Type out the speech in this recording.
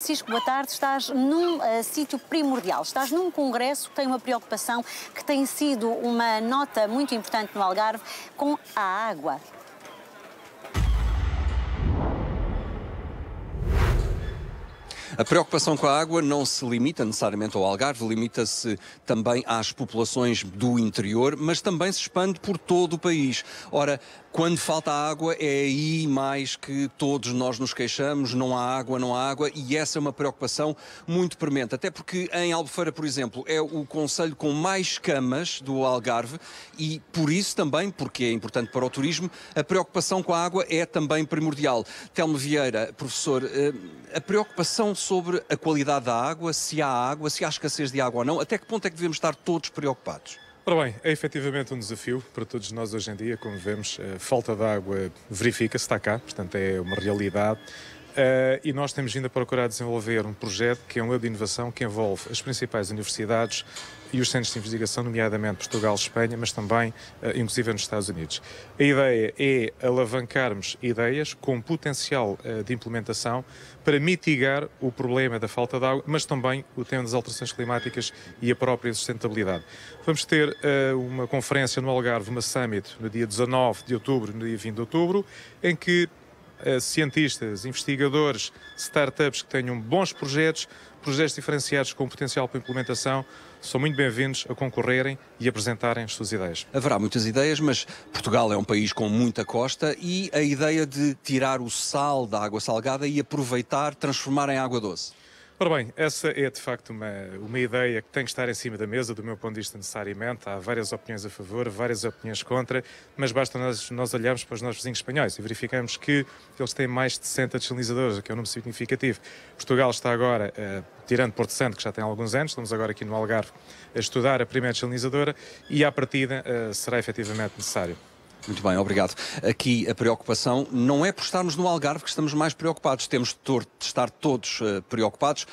Francisco, boa tarde. Estás num uh, sítio primordial, estás num congresso que tem uma preocupação que tem sido uma nota muito importante no Algarve com a água. A preocupação com a água não se limita necessariamente ao Algarve, limita-se também às populações do interior, mas também se expande por todo o país. Ora, quando falta água é aí mais que todos nós nos queixamos, não há água, não há água, e essa é uma preocupação muito premente, até porque em Albufeira, por exemplo, é o conselho com mais camas do Algarve e por isso também, porque é importante para o turismo, a preocupação com a água é também primordial. Telmo Vieira, professor, eh, a preocupação sobre a qualidade da água, se há água, se há escassez de água ou não, até que ponto é que devemos estar todos preocupados? Ora bem, é efetivamente um desafio para todos nós hoje em dia, como vemos, a eh, falta de água verifica-se, está cá, portanto é uma realidade. Uh, e nós temos vindo a procurar desenvolver um projeto que é um lab de inovação que envolve as principais universidades e os centros de investigação, nomeadamente Portugal e Espanha, mas também, uh, inclusive, nos Estados Unidos. A ideia é alavancarmos ideias com potencial uh, de implementação para mitigar o problema da falta de água, mas também o tema das alterações climáticas e a própria sustentabilidade. Vamos ter uma conferência no Algarve, uma summit, no dia 19 de outubro, no dia 20 de outubro, em que eh, cientistas, investigadores, startups que tenham bons projetos, projetos diferenciados com potencial para implementação, são muito bem-vindos a concorrerem e apresentarem as suas ideias. Haverá muitas ideias, mas Portugal é um país com muita costa e a ideia de tirar o sal da água salgada e aproveitar, transformar em água doce. Ora bem, essa é de facto uma, uma ideia que tem que estar em cima da mesa, do meu ponto de vista, necessariamente. Há várias opiniões a favor, várias opiniões contra, mas basta nós, nós olharmos para os nossos vizinhos espanhóis e verificamos que eles têm mais de 60 desalinizadores, o que é um número significativo. Portugal está agora, eh, tirando Porto Santo, que já tem alguns anos, estamos agora aqui no Algarve a estudar a primeira desalinizadora e, à partida, eh, será efetivamente necessário. Muito bem, obrigado. Aqui a preocupação não é por estarmos no Algarve que estamos mais preocupados. Temos de estar todos eh, preocupados.